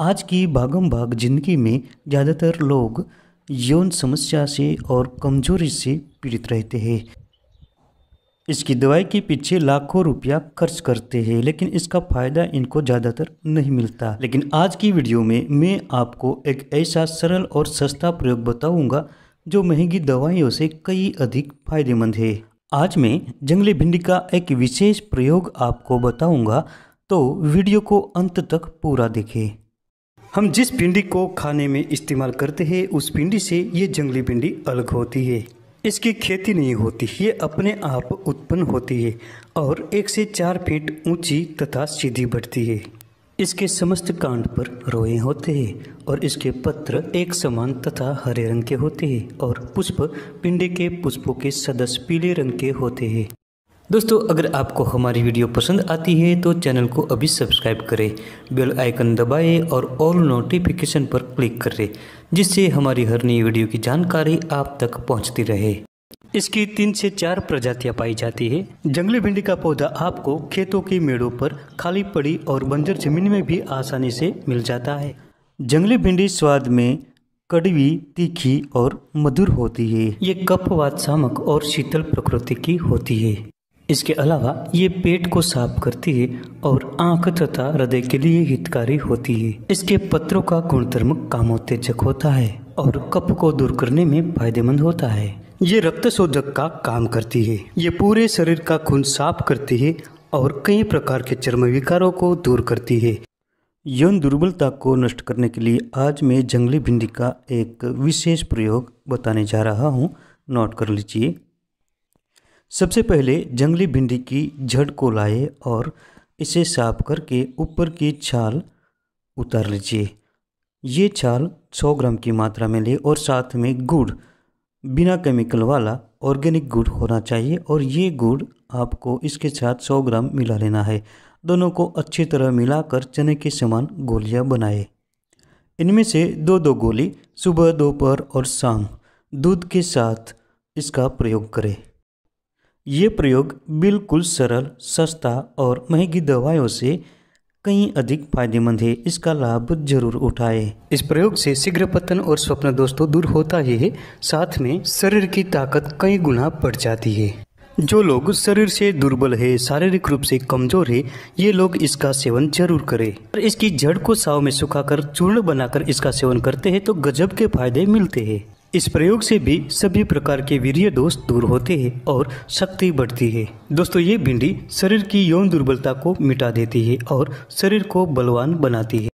आज की भागम भाग जिंदगी में ज़्यादातर लोग यौन समस्या से और कमजोरी से पीड़ित रहते हैं इसकी दवाई के पीछे लाखों रुपया खर्च करते हैं लेकिन इसका फ़ायदा इनको ज़्यादातर नहीं मिलता लेकिन आज की वीडियो में मैं आपको एक ऐसा सरल और सस्ता प्रयोग बताऊंगा जो महंगी दवाइयों से कई अधिक फायदेमंद है आज मैं जंगली भिंडी का एक विशेष प्रयोग आपको बताऊंगा तो वीडियो को अंत तक पूरा देखें हम जिस पिंडी को खाने में इस्तेमाल करते हैं उस पिंडी से ये जंगली पिंडी अलग होती है इसकी खेती नहीं होती ये अपने आप उत्पन्न होती है और एक से चार फीट ऊंची तथा सीधी बढ़ती है इसके समस्त कांड पर रोए होते हैं और इसके पत्र एक समान तथा हरे रंग के होते हैं और पुष्प पिंडी के पुष्पों के सदस्य पीले रंग के होते हैं दोस्तों अगर आपको हमारी वीडियो पसंद आती है तो चैनल को अभी सब्सक्राइब करें बेल आइकन दबाएं और ऑल नोटिफिकेशन पर क्लिक करें जिससे हमारी हर नई वीडियो की जानकारी आप तक पहुंचती रहे इसकी तीन से चार प्रजातियां पाई जाती है जंगली भिंडी का पौधा आपको खेतों की मेड़ों पर खाली पड़ी और बंजर जमीन में भी आसानी से मिल जाता है जंगली भिंडी स्वाद में कड़वी तीखी और मधुर होती है ये कपवात शामक और शीतल प्रकृति की होती है इसके अलावा ये पेट को साफ करती है और आंख तथा हृदय के लिए हितकारी होती है इसके पत्रों का गुणधर्म कामोत्तेजक होता है और कप को दूर करने में फायदेमंद होता है ये रक्त शोधक का काम करती है ये पूरे शरीर का खून साफ करती है और कई प्रकार के चर्म विकारों को दूर करती है यौन दुर्बलता को नष्ट करने के लिए आज मैं जंगली भिंडी का एक विशेष प्रयोग बताने जा रहा हूँ नोट कर लीजिए सबसे पहले जंगली भिंडी की जड़ को लाए और इसे साफ करके ऊपर की छाल उतार लीजिए ये छाल 100 ग्राम की मात्रा में ले और साथ में गुड़ बिना केमिकल वाला ऑर्गेनिक गुड़ होना चाहिए और ये गुड़ आपको इसके साथ 100 ग्राम मिला लेना है दोनों को अच्छी तरह मिलाकर चने के समान गोलियां बनाए इनमें से दो दो गोली सुबह दोपहर और शाम दूध के साथ इसका प्रयोग करें ये प्रयोग बिल्कुल सरल सस्ता और महंगी दवाइयों से कहीं अधिक फायदेमंद है इसका लाभ जरूर उठाएं। इस प्रयोग से शीघ्र पतन और स्वप्न दोस्तों दूर होता ही है साथ में शरीर की ताकत कई गुना बढ़ जाती है जो लोग शरीर से दुर्बल है शारीरिक रूप से कमजोर है ये लोग इसका सेवन जरूर करें और इसकी जड़ को साव में सुखाकर चूर्ण बनाकर इसका सेवन करते हैं तो गजब के फायदे मिलते हैं इस प्रयोग से भी सभी प्रकार के वीर्य दोष दूर होते हैं और शक्ति बढ़ती है दोस्तों ये भिंडी शरीर की यौन दुर्बलता को मिटा देती है और शरीर को बलवान बनाती है